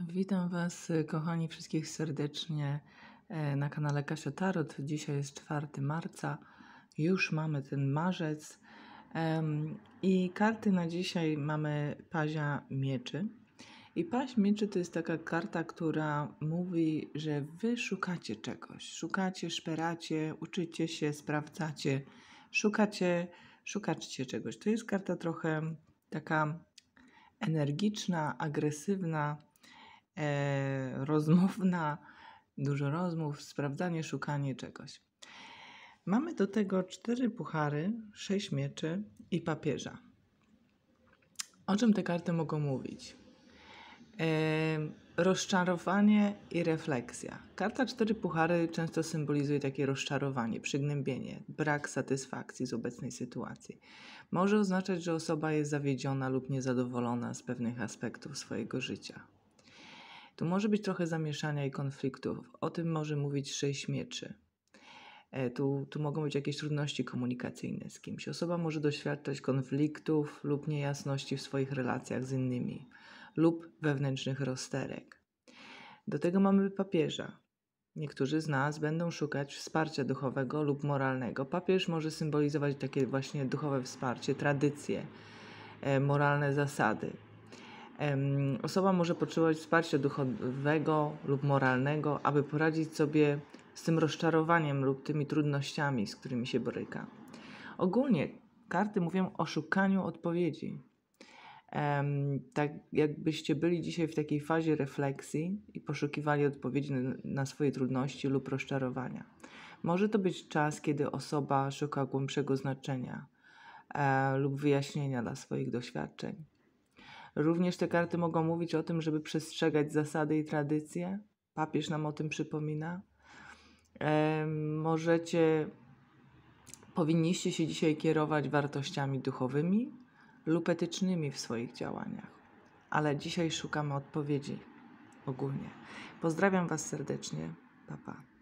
Witam Was, kochani, wszystkich serdecznie e, na kanale Kasia Tarot. Dzisiaj jest 4 marca, już mamy ten marzec. I karty na dzisiaj mamy Pazia Mieczy. I Paź Mieczy to jest taka karta, która mówi, że Wy szukacie czegoś. Szukacie, szperacie, uczycie się, sprawdzacie, szukacie, szukacie czegoś. To jest karta trochę taka energiczna, agresywna, e, rozmowna, dużo rozmów, sprawdzanie, szukanie czegoś. Mamy do tego cztery puchary, sześć mieczy i papieża. O czym te karty mogą mówić? E, rozczarowanie i refleksja. Karta cztery puchary często symbolizuje takie rozczarowanie, przygnębienie, brak satysfakcji z obecnej sytuacji. Może oznaczać, że osoba jest zawiedziona lub niezadowolona z pewnych aspektów swojego życia to może być trochę zamieszania i konfliktów. O tym może mówić sześć mieczy. E, tu, tu mogą być jakieś trudności komunikacyjne z kimś. Osoba może doświadczać konfliktów lub niejasności w swoich relacjach z innymi lub wewnętrznych rozterek. Do tego mamy papieża. Niektórzy z nas będą szukać wsparcia duchowego lub moralnego. Papież może symbolizować takie właśnie duchowe wsparcie, tradycje, e, moralne zasady. Osoba może potrzebować wsparcia duchowego lub moralnego, aby poradzić sobie z tym rozczarowaniem lub tymi trudnościami, z którymi się boryka. Ogólnie karty mówią o szukaniu odpowiedzi. tak jakbyście byli dzisiaj w takiej fazie refleksji i poszukiwali odpowiedzi na swoje trudności lub rozczarowania. Może to być czas, kiedy osoba szuka głębszego znaczenia e, lub wyjaśnienia dla swoich doświadczeń. Również te karty mogą mówić o tym, żeby przestrzegać zasady i tradycje. Papież nam o tym przypomina. E, możecie, powinniście się dzisiaj kierować wartościami duchowymi lub etycznymi w swoich działaniach. Ale dzisiaj szukamy odpowiedzi ogólnie. Pozdrawiam Was serdecznie. Pa, pa.